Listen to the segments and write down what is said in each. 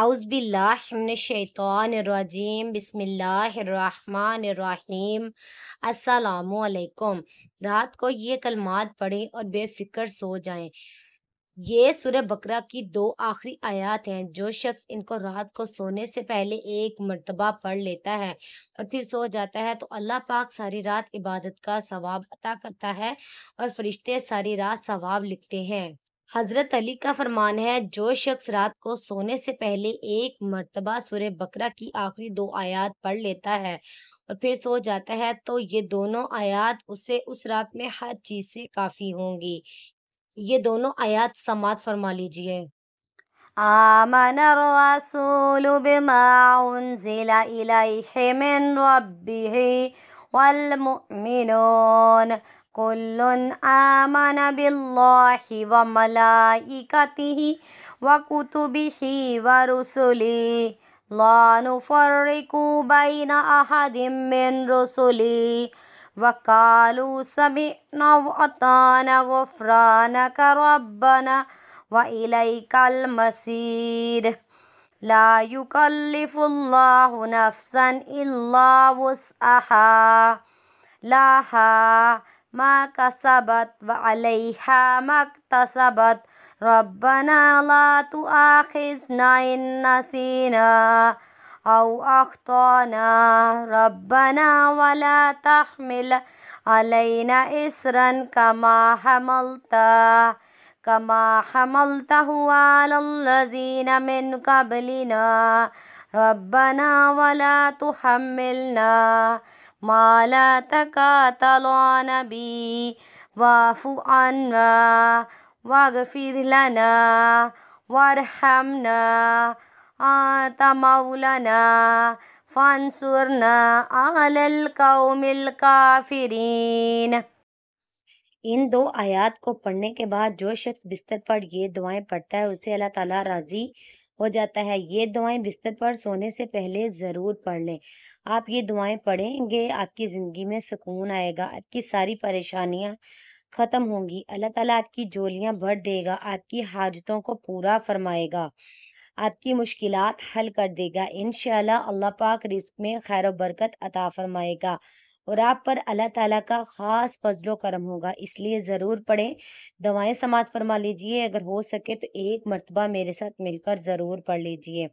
اعوذ باللہ من الشیطان الرجیم بسم اللہ الرحمن الرحیم السلام علیکم رات کو یہ کلمات پڑھیں اور بے فکر سو جائیں یہ سورہ بکرا کی دو آخری آیات ہیں جو شخص ان کو رات کو سونے سے پہلے ایک مرتبہ پڑھ لیتا ہے اور پھر سو جاتا ہے تو اللہ پاک ساری رات عبادت کا ثواب عطا کرتا ہے اور فرشتے ساری رات ثواب لکھتے ہیں حضرت علی کا فرمان ہے جو شخص رات کو سونے سے پہلے ایک مرتبہ سورہ بکرہ کی آخری دو آیات پڑھ لیتا ہے اور پھر سو جاتا ہے تو یہ دونوں آیات اسے اس رات میں ہر چیز سے کافی ہوں گی یہ دونوں آیات سماعت فرما لیجئے آمن الرسول بما انزل الیہ من ربہ والمؤمنون كل آمن بالله وملائكته وكتبه ورسله لا نفرق بين أحد من رسله وقالوا سمعنا وأطعنا غفرانك ربنا وإليك المصير لا يكلف الله نفسا إلا وسعها لها ما كسبت وعليها ما اكتسبت ربنا لا تؤاخذنا إن نسينا أو أخطأنا ربنا ولا تحمل علينا إسرا كما حملته كما حملته على الذين من قبلنا ربنا ولا تحملنا مالا تقاطع نبی واف عنا واغفر لنا وارحمنا آت مولنا فانصرنا على القوم الكافرین ان دو آیات کو پڑھنے کے بعد جو شخص بستر پر یہ دعائیں پڑھتا ہے اسے اللہ تعالیٰ راضی ہو جاتا ہے یہ دعائیں بستر پر سونے سے پہلے ضرور پڑھ لیں آپ یہ دعائیں پڑھیں گے آپ کی زندگی میں سکون آئے گا آپ کی ساری پریشانیاں ختم ہوں گی اللہ تعالیٰ آپ کی جولیاں بڑھ دے گا آپ کی حاجتوں کو پورا فرمائے گا آپ کی مشکلات حل کر دے گا انشاءاللہ اللہ پاک رزق میں خیر و برکت عطا فرمائے گا اور آپ پر اللہ تعالیٰ کا خاص فضل و کرم ہوگا اس لیے ضرور پڑھیں دوائیں سماعت فرما لیجئے اگر ہو سکے تو ایک مرتبہ میرے ساتھ مل کر ضرور پڑھ لیجئے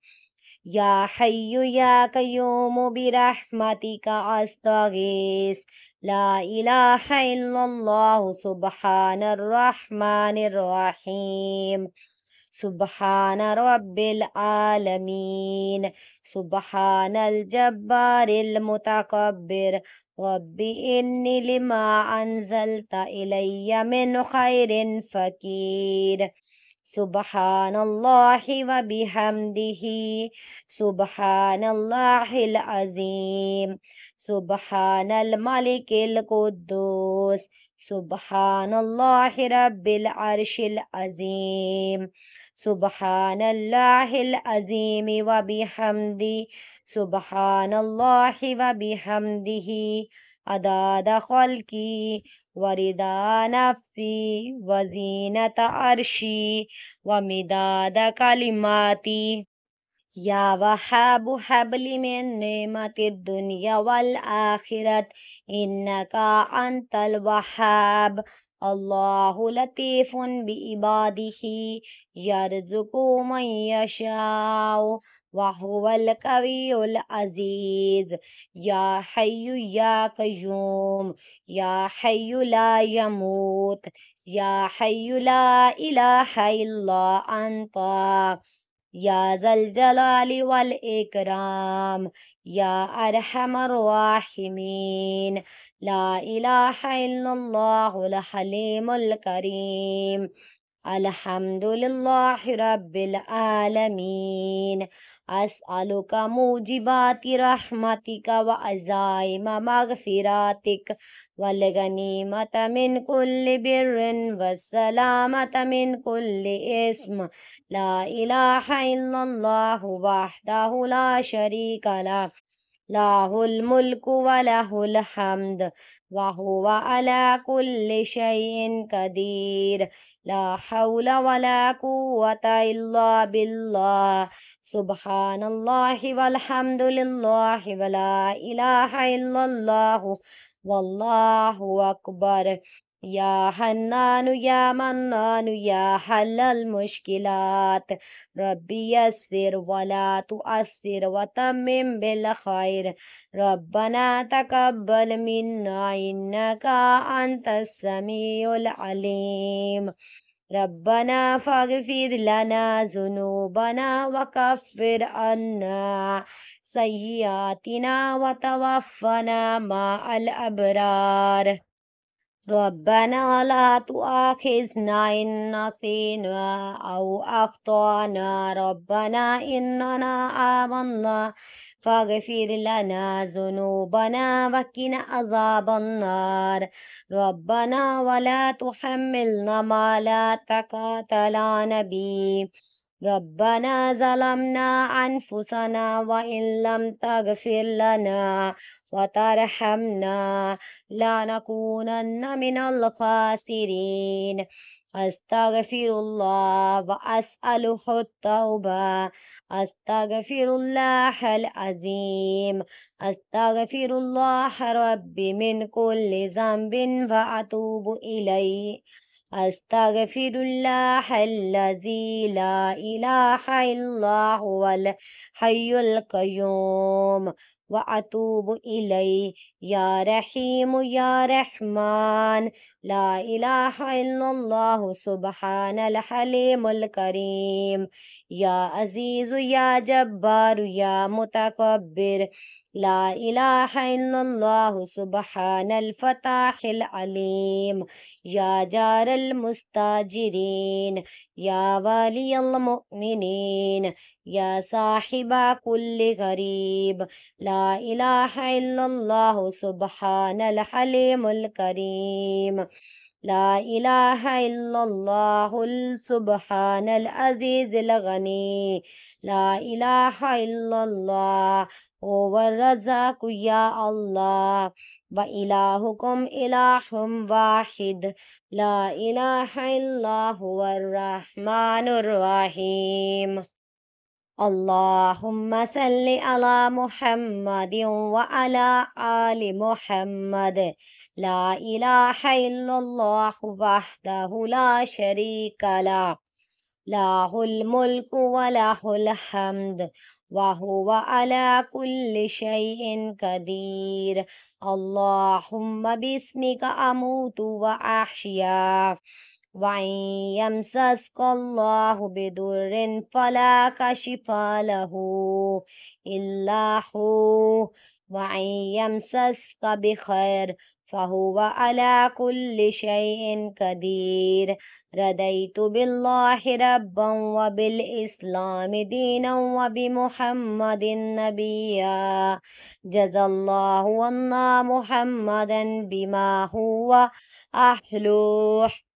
يا حي يا قيوم برحمتك أستغيث لا إله إلا الله سبحان الرحمن الرحيم سبحان رب العالمين سبحان الجبار المتكبر رب إني لما أنزلت إلي من خير فكير سبحان الله وبحمده سبحان الله العظيم سبحان الملك القدوس سبحان الله رب العرش العظيم سبحان الله العظيم وبحمده سبحان الله وبحمده عدد خلقي ورضا نفسي وزينة عرشي ومداد كلماتي يا وهاب حبل من نعمة الدنيا والآخرة إنك أنت الوهاب الله لطيف بعباده يرزق من يشاء وهو القوي العزيز يا حي يا قيوم يا حي لا يموت يا حي لا إله إلا أنت يا ذا الجلال والإكرام يا أرحم الراحمين لا إله إلا الله الحليم الكريم الحمد لله رب العالمين أسألك موجبات رحمتك وعزائم مغفراتك والغنيمة من كل بر والسلامة من كل اسم لا إله إلا الله وحده لا شريك له له الملك وله الحمد وهو على كل شيء قدير لا حول ولا قوة إلا بالله سبحان الله والحمد لله ولا إله إلا الله والله أكبر يا حنان يا منان يا حل المشكلات ربي يسر ولا تؤثر وتمم بالخير ربنا تقبل منا إنك أنت السميع العليم ربنا فاغفر لنا ذنوبنا وكفر عنا سيئاتنا وتوفنا مع الأبرار ربنا لا تؤاخذنا إن نسينا أو أخطأنا ربنا إننا آمنا فاغفر لنا ذنوبنا وقنا عذاب النار ربنا ولا تحملنا ما لا تقاتلنا به ربنا ظلمنا أنفسنا وإن لم تغفر لنا وترحمنا لنكونن من الخاسرين أستغفر الله وأسأله التوبة أستغفر الله العظيم أستغفر الله ربي من كل ذنب وأتوب إليه أستغفر الله الذي لا إله إلا هو الحي القيوم وأتوب إليه يا رحيم يا رحمن لا إله إلا الله سبحان الحليم الكريم يا عزيز يا جبار يا متكبر لا إله إلا الله سبحان الفتاح العليم يا جار المستاجرين يا ولي المؤمنين يا صاحب كل غريب لا إله إلا الله سبحان الحليم الكريم لا إله إلا الله سبحان العزيز الغني لا إله إلا الله هو الرزاق يا الله وإلهكم إله واحد لا إله إلا هو الرحمن الرحيم اللهم صل على محمد وعلى آل محمد لا إله إلا الله وحده لا شريك له له الملك وله الحمد وهو على كل شيء قدير اللهم باسمك أموت وأحيا وإن يمسسك الله بضر فلا كشف له إلا هو وإن يمسسك بخير فهو على كل شيء قدير رديت بالله ربا وبالإسلام دينا وبمحمد نبيا جزى الله عنا محمدا بما هو أحلوح